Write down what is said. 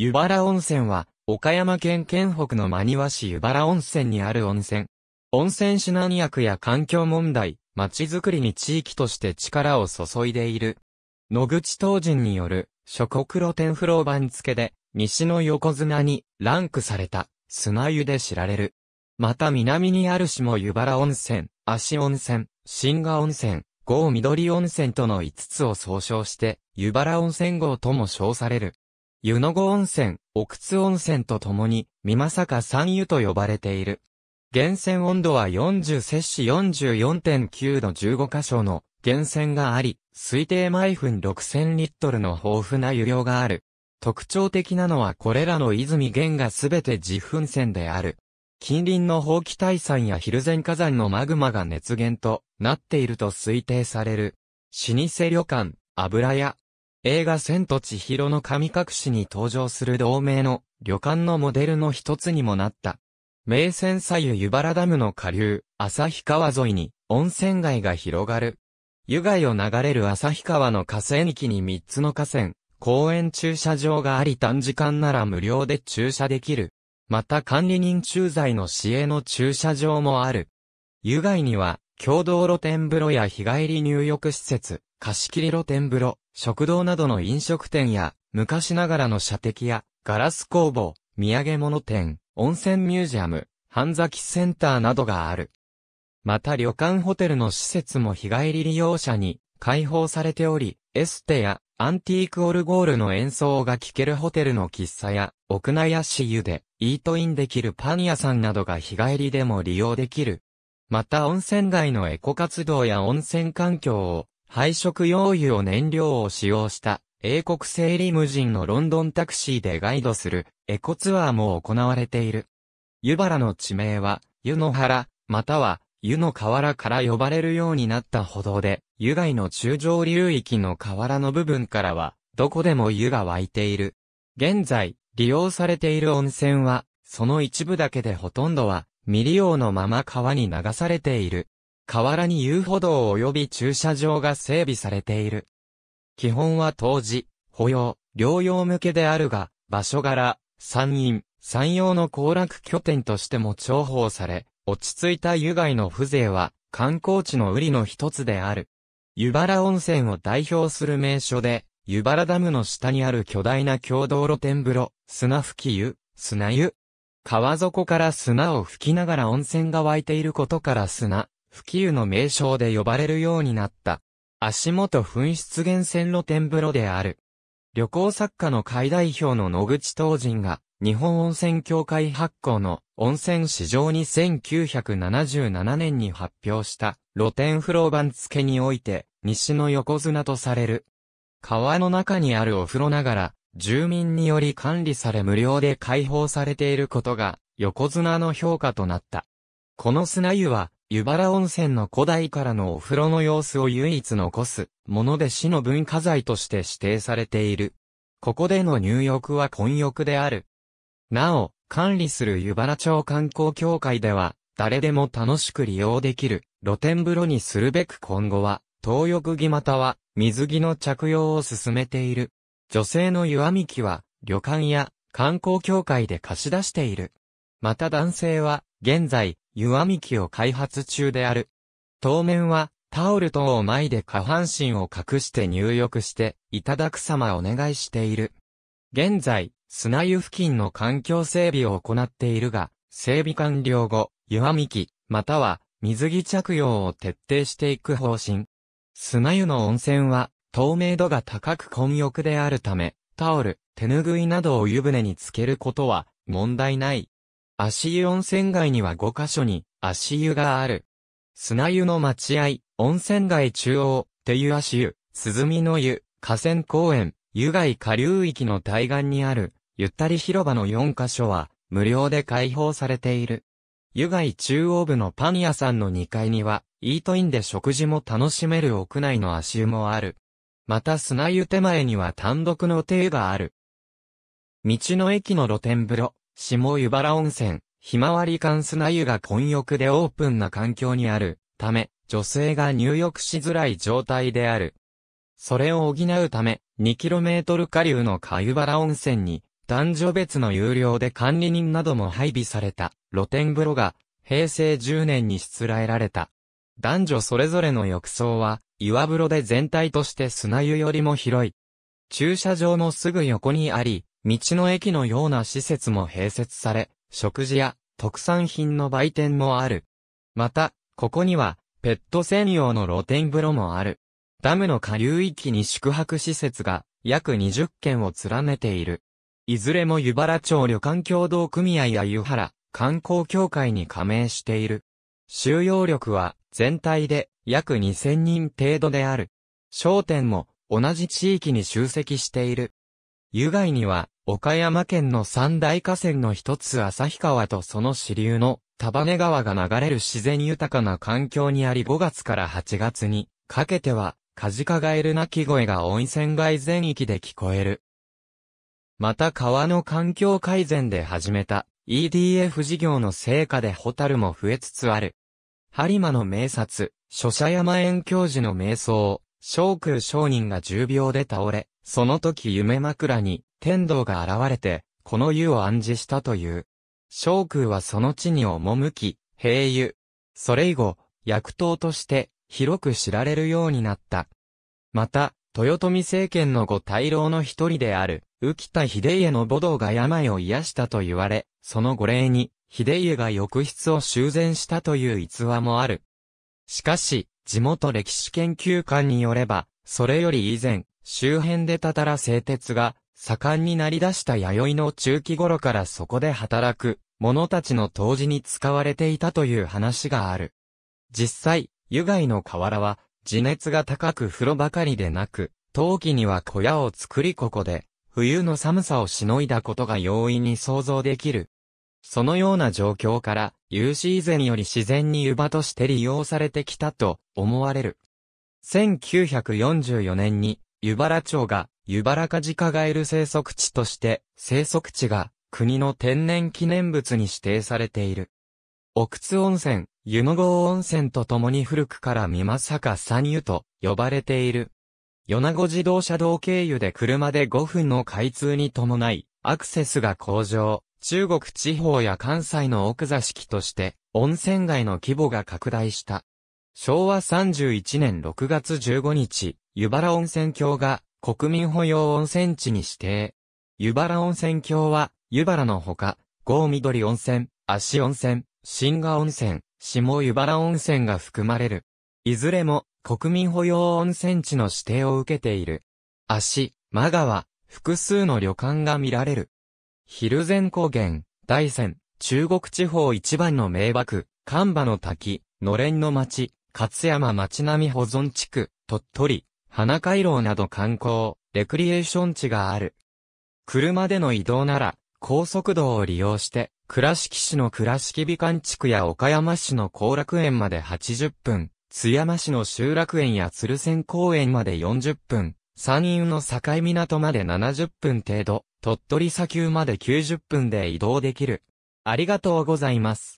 湯原温泉は、岡山県県北の真庭市湯原温泉にある温泉。温泉指南役や環境問題、町づくりに地域として力を注いでいる。野口東人による、諸国露天風呂番付で、西の横綱にランクされた、砂湯で知られる。また南にある下湯原温泉、足温泉、新賀温泉、郷緑温泉との5つを総称して、湯原温泉郷とも称される。湯の後温泉、奥津温泉とともに、美作三湯と呼ばれている。源泉温度は40摂氏44.9度15箇所の源泉があり、推定毎分6000リットルの豊富な湯量がある。特徴的なのはこれらの泉源がすべて自噴泉である。近隣の放棄大山やヒルゼン火山のマグマが熱源となっていると推定される。老舗旅館、油屋、映画千と千尋の神隠しに登場する同名の旅館のモデルの一つにもなった。名泉左右湯原ダムの下流、旭川沿いに温泉街が広がる。湯街を流れる旭川の河川域に3つの河川、公園駐車場があり短時間なら無料で駐車できる。また管理人駐在の市営の駐車場もある。湯街には、共同露天風呂や日帰り入浴施設、貸し切り露天風呂、食堂などの飲食店や、昔ながらの射的や、ガラス工房、土産物店、温泉ミュージアム、半崎センターなどがある。また旅館ホテルの施設も日帰り利用者に開放されており、エステやアンティークオルゴールの演奏が聴けるホテルの喫茶や、屋内足湯で、イートインできるパン屋さんなどが日帰りでも利用できる。また温泉街のエコ活動や温泉環境を配色用油を燃料を使用した英国製リムジンのロンドンタクシーでガイドするエコツアーも行われている。湯原の地名は湯の原、または湯の河原から呼ばれるようになった歩道で、湯外の中上流域の河原の部分からは、どこでも湯が湧いている。現在、利用されている温泉は、その一部だけでほとんどは、未利用のまま川に流されている。河原に遊歩道及び駐車場が整備されている。基本は当時、保養、療養向けであるが、場所柄、山陰、山陽の行楽拠点としても重宝され、落ち着いた湯外の風情は観光地の売りの一つである。湯原温泉を代表する名所で、湯原ダムの下にある巨大な共同露天風呂、砂吹き湯、砂湯。川底から砂を吹きながら温泉が湧いていることから砂、吹き湯の名称で呼ばれるようになった。足元噴出源泉露天風呂である。旅行作家の海代表の野口東人が、日本温泉協会発行の温泉市場に1977年に発表した露天風呂番付において、西の横綱とされる。川の中にあるお風呂ながら、住民により管理され無料で開放されていることが、横綱の評価となった。この砂湯は、湯原温泉の古代からのお風呂の様子を唯一残すもので市の文化財として指定されている。ここでの入浴は混浴である。なお、管理する湯原町観光協会では、誰でも楽しく利用できる露天風呂にするべく今後は、東浴着または水着の着用を進めている。女性の湯あみきは、旅館や観光協会で貸し出している。また男性は、現在、湯あみ機を開発中である。当面は、タオル等を前いで下半身を隠して入浴して、いただく様お願いしている。現在、砂湯付近の環境整備を行っているが、整備完了後、湯あみ機、または水着着用を徹底していく方針。砂湯の温泉は、透明度が高く混浴であるため、タオル、手ぬぐいなどを湯船につけることは問題ない。足湯温泉街には5カ所に足湯がある。砂湯の待合、温泉街中央、手湯足湯、鈴見の湯、河川公園、湯外下流域の対岸にある、ゆったり広場の4カ所は、無料で開放されている。湯外中央部のパン屋さんの2階には、イートインで食事も楽しめる屋内の足湯もある。また砂湯手前には単独の手湯がある。道の駅の露天風呂、下湯原温泉、ひまわり館砂湯が混浴でオープンな環境にあるため、女性が入浴しづらい状態である。それを補うため、2km 下流の下湯原温泉に、男女別の有料で管理人なども配備された露天風呂が、平成10年にしつらえられた。男女それぞれの浴槽は、岩風呂で全体として砂湯よりも広い。駐車場のすぐ横にあり、道の駅のような施設も併設され、食事や特産品の売店もある。また、ここには、ペット専用の露天風呂もある。ダムの下流域に宿泊施設が約20軒を連ねている。いずれも湯原町旅館協同組合や湯原観光協会に加盟している。収容力は全体で約2000人程度である。商店も同じ地域に集積している。湯外には、岡山県の三大河川の一つ旭川とその支流の束根川が流れる自然豊かな環境にあり5月から8月にかけてはカジカガエル鳴き声が温泉街全域で聞こえる。また川の環境改善で始めた EDF 事業の成果でホタルも増えつつある。播磨の名刹、諸社山園教授の瞑想、昇空商人が重病で倒れ、その時夢枕に天道が現れて、この湯を暗示したという。昇空はその地に赴き、平湯。それ以後、薬湯として広く知られるようになった。また、豊臣政権の御大老の一人である、浮田秀家の母道が病を癒したと言われ、その御礼に、秀家が浴室を修繕したという逸話もある。しかし、地元歴史研究官によれば、それより以前、周辺でたたら製鉄が盛んになり出した弥生の中期頃からそこで働く者たちの当時に使われていたという話がある。実際、湯貝の河原は地熱が高く風呂ばかりでなく、陶器には小屋を作りここで冬の寒さをしのいだことが容易に想像できる。そのような状況から、有史以前より自然に湯場として利用されてきたと思われる。1944年に湯原町が、湯原カジカガエル生息地として、生息地が、国の天然記念物に指定されている。奥津温泉、湯の郷温泉とともに古くから美坂三湯と呼ばれている。米子自動車道経由で車で5分の開通に伴い、アクセスが向上、中国地方や関西の奥座敷として、温泉街の規模が拡大した。昭和31年6月15日、湯原温泉郷が国民保養温泉地に指定。湯原温泉郷は、湯原のほか、郷緑温泉、足温泉、新賀温泉、下湯原温泉が含まれる。いずれも国民保養温泉地の指定を受けている。足、間川、複数の旅館が見られる。昼前高原、大山、中国地方一番の名瀑、神馬の滝、のれんの町、勝山町並保存地区、鳥取、花回廊など観光、レクリエーション地がある。車での移動なら、高速道を利用して、倉敷市の倉敷美観地区や岡山市の後楽園まで80分、津山市の集落園や鶴仙公園まで40分、山陰の境港まで70分程度、鳥取砂丘まで90分で移動できる。ありがとうございます。